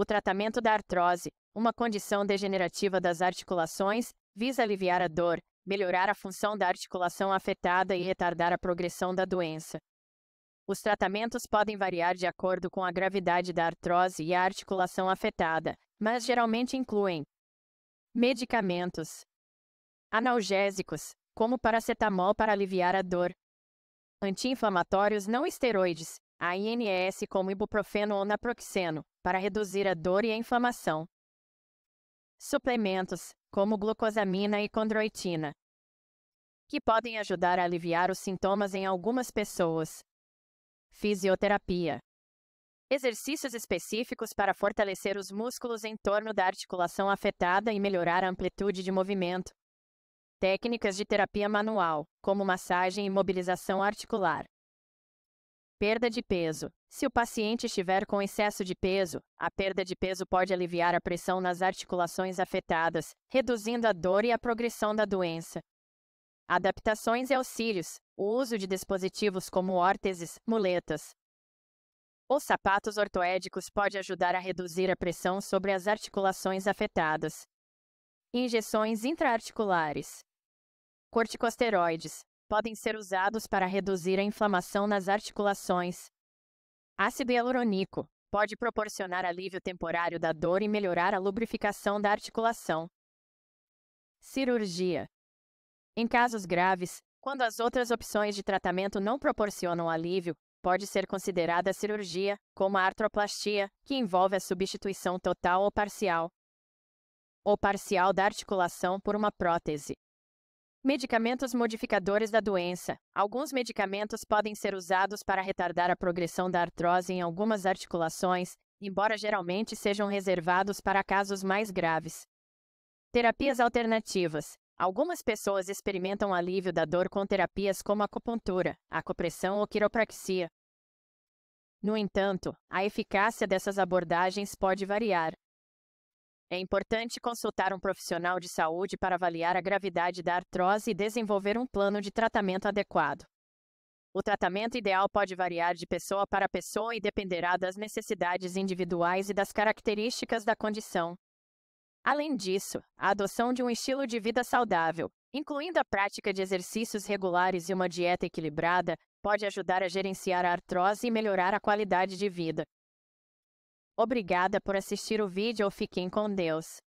O tratamento da artrose, uma condição degenerativa das articulações, visa aliviar a dor, melhorar a função da articulação afetada e retardar a progressão da doença. Os tratamentos podem variar de acordo com a gravidade da artrose e a articulação afetada, mas geralmente incluem medicamentos, analgésicos, como paracetamol para aliviar a dor, anti-inflamatórios não esteroides, a INS como ibuprofeno ou naproxeno, para reduzir a dor e a inflamação. Suplementos, como glucosamina e condroitina, que podem ajudar a aliviar os sintomas em algumas pessoas. Fisioterapia. Exercícios específicos para fortalecer os músculos em torno da articulação afetada e melhorar a amplitude de movimento. Técnicas de terapia manual, como massagem e mobilização articular. Perda de peso. Se o paciente estiver com excesso de peso, a perda de peso pode aliviar a pressão nas articulações afetadas, reduzindo a dor e a progressão da doença. Adaptações e auxílios. O uso de dispositivos como órteses, muletas, os sapatos ortoédicos pode ajudar a reduzir a pressão sobre as articulações afetadas. Injeções intraarticulares. Corticosteroides podem ser usados para reduzir a inflamação nas articulações. Ácido hialurônico pode proporcionar alívio temporário da dor e melhorar a lubrificação da articulação. Cirurgia. Em casos graves, quando as outras opções de tratamento não proporcionam alívio, pode ser considerada cirurgia, como a artroplastia, que envolve a substituição total ou parcial ou parcial da articulação por uma prótese. Medicamentos modificadores da doença. Alguns medicamentos podem ser usados para retardar a progressão da artrose em algumas articulações, embora geralmente sejam reservados para casos mais graves. Terapias alternativas. Algumas pessoas experimentam alívio da dor com terapias como acupuntura, acupressão ou quiropraxia. No entanto, a eficácia dessas abordagens pode variar, é importante consultar um profissional de saúde para avaliar a gravidade da artrose e desenvolver um plano de tratamento adequado. O tratamento ideal pode variar de pessoa para pessoa e dependerá das necessidades individuais e das características da condição. Além disso, a adoção de um estilo de vida saudável, incluindo a prática de exercícios regulares e uma dieta equilibrada, pode ajudar a gerenciar a artrose e melhorar a qualidade de vida. Obrigada por assistir o vídeo ou fiquem com Deus.